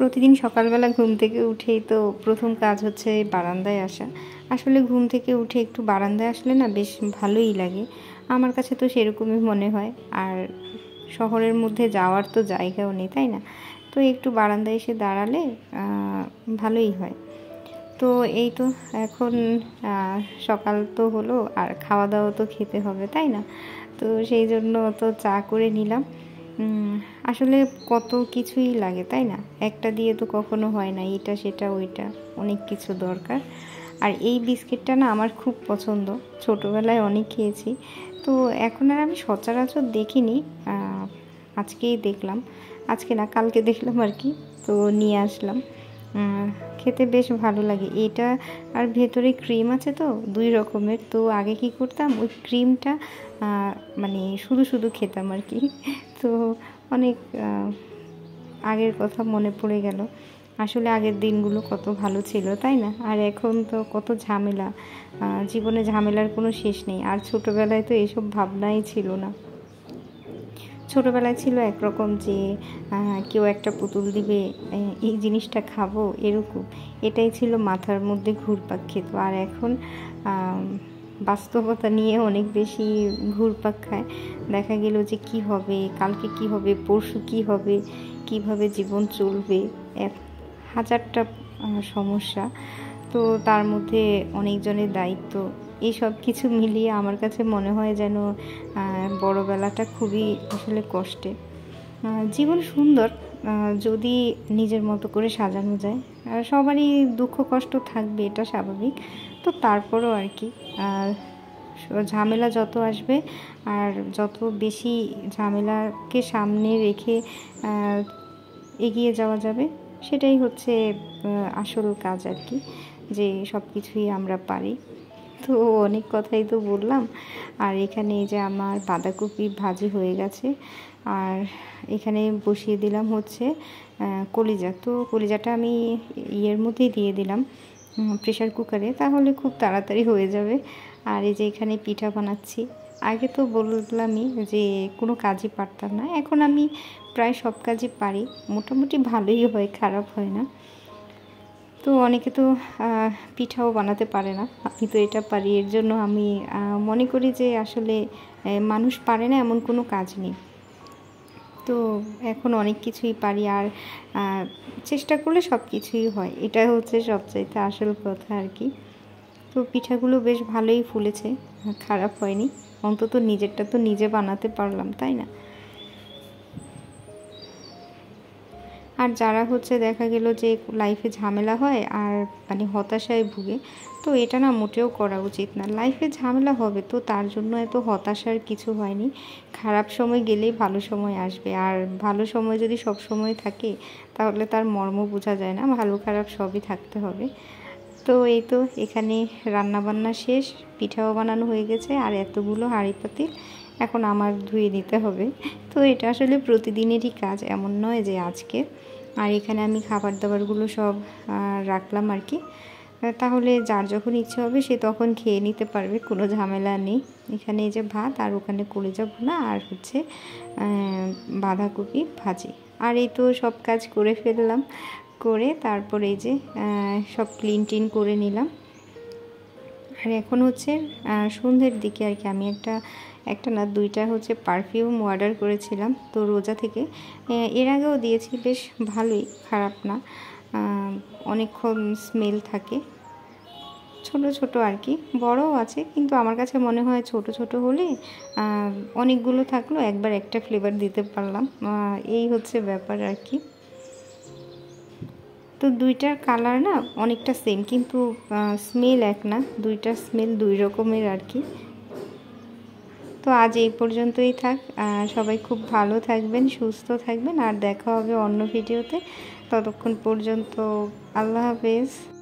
প্রতিদিন সকালবেলা ঘুম থেকে উঠেই তো প্রথম কাজ হচ্ছে বারান্দায় আসা আসলে ঘুম থেকে উঠে একটু বারান্দায় আসলে না বেশ ভালোই লাগে আমার কাছে তো সেরকমই মনে হয় আর শহরের মধ্যে যাওয়ার তো জায়গাও নেই তাই না তো একটু বারান্দায় এসে দাঁড়ালে ভালোই হয় তো এই তো এখন সকাল তো হলো আর খাওয়া দাওয়া তো খেতে হবে তাই না তো সেই জন্য তো চা করে নিলাম আসলে কত কিছুই লাগে তাই না একটা দিয়ে তো কখনো হয় না এটা সেটা ওইটা অনেক কিছু দরকার আর এই বিস্কিটটা না আমার খুব পছন্দ ছোটোবেলায় অনেক খেয়েছি তো এখন আর আমি সচরাচর দেখিনি আজকেই দেখলাম আজকে না কালকে দেখলাম আর কি তো নিয়ে আসলাম খেতে বেশ ভালো লাগে এটা আর ভেতরে ক্রিম আছে তো দুই রকমের তো আগে কি করতাম ওই ক্রিমটা মানে শুধু শুধু খেতাম আর কি তো অনেক আগের কথা মনে পড়ে গেল আসলে আগের দিনগুলো কত ভালো ছিল তাই না আর এখন তো কত ঝামেলা জীবনে ঝামেলার কোনো শেষ নেই আর ছোটোবেলায় তো এসব ভাবনাই ছিল না ছোটোবেলায় ছিল একরকম যে কেউ একটা পুতুল দিবে এই জিনিসটা খাবো এরকম এটাই ছিল মাথার মধ্যে ঘুরপাক খেত আর এখন বাস্তবতা নিয়ে অনেক বেশি ঘুরপাক খায় দেখা গেল যে কি হবে কালকে কি হবে পরশু কি হবে কিভাবে জীবন চলবে হাজারটা সমস্যা তো তার মধ্যে অনেকজনের দায়িত্ব এই সব কিছু মিলিয়ে আমার কাছে মনে হয় যেন বড়বেলাটা খুবই আসলে কষ্টে জীবন সুন্দর যদি নিজের মতো করে সাজানো যায় সবারই দুঃখ কষ্ট থাকবে এটা স্বাভাবিক তো তারপরও আর কি ঝামেলা যত আসবে আর যত বেশি ঝামেলাকে সামনে রেখে এগিয়ে যাওয়া যাবে সেটাই হচ্ছে আসল কাজ আর কি যে সব কিছুই আমরা পারি তো অনেক কথাই তো বললাম আর এখানে এই যে আমার বাঁধাকপি ভাজি হয়ে গেছে আর এখানে বসিয়ে দিলাম হচ্ছে কলিজা তো কলিজাটা আমি ইয়ের মধ্যেই দিয়ে দিলাম প্রেশার কুকারে তাহলে খুব তাড়াতাড়ি হয়ে যাবে আর এই যে এখানে পিঠা বানাচ্ছি আগে তো বললামই যে কোনো কাজই পারতাম না এখন আমি প্রায় সব কাজই পারি মোটামুটি ভালোই হয় খারাপ হয় না তো অনেকে তো পিঠাও বানাতে পারে না আমি তো এটা পারি এর জন্য আমি মনে করি যে আসলে মানুষ পারে না এমন কোনো কাজ নেই তো এখন অনেক কিছুই পারি আর চেষ্টা করলে সব কিছুই হয় এটা হচ্ছে সবচাইতে আসল কথা আর কি তো পিঠাগুলো বেশ ভালোই ফুলেছে খারাপ হয়নি অন্তত নিজেরটা তো নিজে বানাতে পারলাম তাই না আর যারা হচ্ছে দেখা গেল যে লাইফে ঝামেলা হয় আর মানে হতাশায় ভুগে তো এটা না মোটেও করা উচিত না লাইফে ঝামেলা হবে তো তার জন্য এত হতাশার কিছু হয়নি খারাপ সময় গেলেই ভালো সময় আসবে আর ভালো সময় যদি সব সময় থাকে তাহলে তার মর্ম বোঝা যায় না ভালো খারাপ সবই থাকতে হবে তো এই তো এখানে রান্নাবান্না শেষ পিঠাও বানানো হয়ে গেছে আর এতগুলো হাঁড়ি পাতিল এখন আমার ধুয়ে দিতে হবে তো এটা আসলে প্রতিদিনেরই কাজ এমন নয় যে আজকে আর এখানে আমি খাবার দাবারগুলো সব রাখলাম আর কি তাহলে যার যখন ইচ্ছে হবে সে তখন খেয়ে নিতে পারবে কোনো ঝামেলা নেই এখানে এই যে ভাত আর ওখানে করে যাব না আর হচ্ছে বাঁধাকপি ভাজি আর এই তো সব কাজ করে ফেললাম করে তারপরে এই যে সব ক্লিন টিন করে নিলাম আর এখন হচ্ছে সন্ধ্যের দিকে আর কি আমি একটা একটা না দুইটা হচ্ছে পারফিউম অর্ডার করেছিলাম তো রোজা থেকে এর আগেও দিয়েছি বেশ ভালোই খারাপ না অনেকক্ষণ স্মেল থাকে ছোট ছোট আর কি বড়ও আছে কিন্তু আমার কাছে মনে হয় ছোট ছোট হলে অনেকগুলো থাকলো একবার একটা ফ্লেভার দিতে পারলাম এই হচ্ছে ব্যাপার আর কি তো দুইটার কালার না অনেকটা সেম কিন্তু স্মেল এক না দুইটার স্মেল দুই রকমের আর কি তো আজ এই পর্যন্তই থাক সবাই খুব ভালো থাকবেন সুস্থ থাকবেন আর দেখা হবে অন্য ভিডিওতে ততক্ষণ পর্যন্ত আল্লাহ হাফেজ